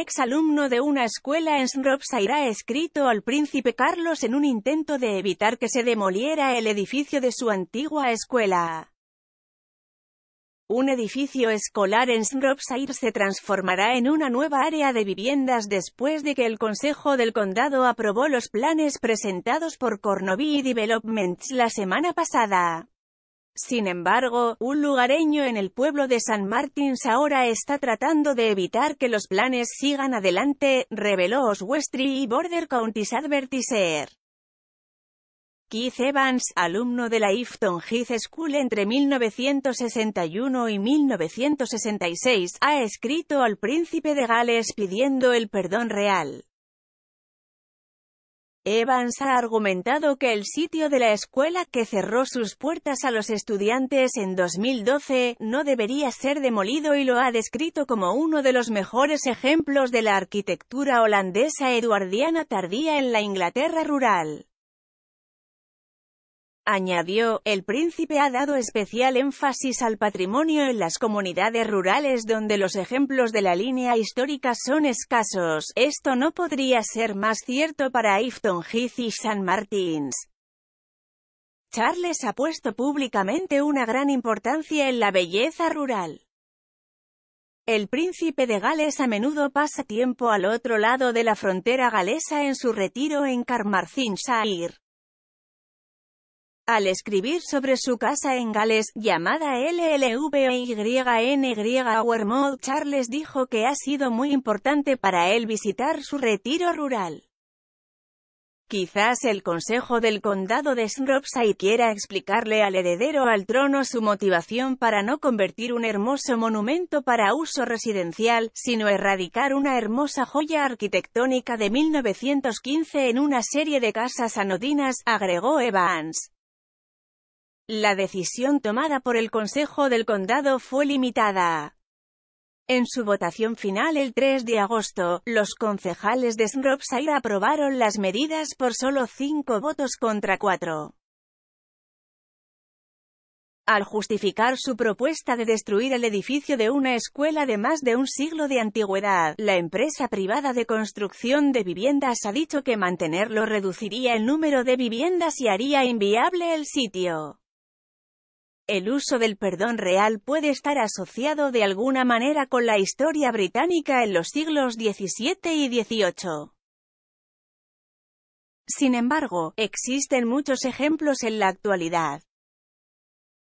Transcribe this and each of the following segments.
ex alumno de una escuela en Shropshire ha escrito al príncipe Carlos en un intento de evitar que se demoliera el edificio de su antigua escuela. Un edificio escolar en Shropshire se transformará en una nueva área de viviendas después de que el Consejo del Condado aprobó los planes presentados por Cornoby Developments la semana pasada. Sin embargo, un lugareño en el pueblo de San Martins ahora está tratando de evitar que los planes sigan adelante, reveló Oswestry y Border Counties Advertiser. Keith Evans, alumno de la Ifton Heath School entre 1961 y 1966, ha escrito al príncipe de Gales pidiendo el perdón real. Evans ha argumentado que el sitio de la escuela que cerró sus puertas a los estudiantes en 2012 no debería ser demolido y lo ha descrito como uno de los mejores ejemplos de la arquitectura holandesa eduardiana tardía en la Inglaterra rural. Añadió, el príncipe ha dado especial énfasis al patrimonio en las comunidades rurales donde los ejemplos de la línea histórica son escasos. Esto no podría ser más cierto para Ifton Heath y San Martins. Charles ha puesto públicamente una gran importancia en la belleza rural. El príncipe de Gales a menudo pasa tiempo al otro lado de la frontera galesa en su retiro en Carmarthenshire. Al escribir sobre su casa en Gales, llamada LLVYNY Wermouth, Charles dijo que ha sido muy importante para él visitar su retiro rural. Quizás el Consejo del Condado de Shropshire quiera explicarle al heredero al trono su motivación para no convertir un hermoso monumento para uso residencial, sino erradicar una hermosa joya arquitectónica de 1915 en una serie de casas anodinas, agregó Evans. La decisión tomada por el Consejo del Condado fue limitada. En su votación final el 3 de agosto, los concejales de Shropshire aprobaron las medidas por solo cinco votos contra cuatro. Al justificar su propuesta de destruir el edificio de una escuela de más de un siglo de antigüedad, la empresa privada de construcción de viviendas ha dicho que mantenerlo reduciría el número de viviendas y haría inviable el sitio. El uso del perdón real puede estar asociado de alguna manera con la historia británica en los siglos XVII y XVIII. Sin embargo, existen muchos ejemplos en la actualidad.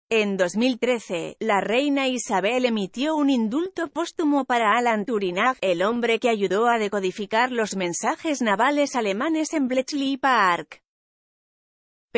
En 2013, la reina Isabel emitió un indulto póstumo para Alan Turinag, el hombre que ayudó a decodificar los mensajes navales alemanes en Bletchley Park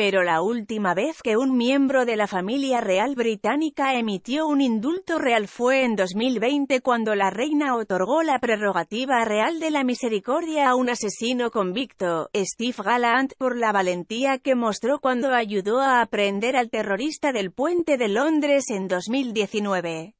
pero la última vez que un miembro de la familia real británica emitió un indulto real fue en 2020 cuando la reina otorgó la prerrogativa real de la misericordia a un asesino convicto, Steve Gallant, por la valentía que mostró cuando ayudó a aprehender al terrorista del puente de Londres en 2019.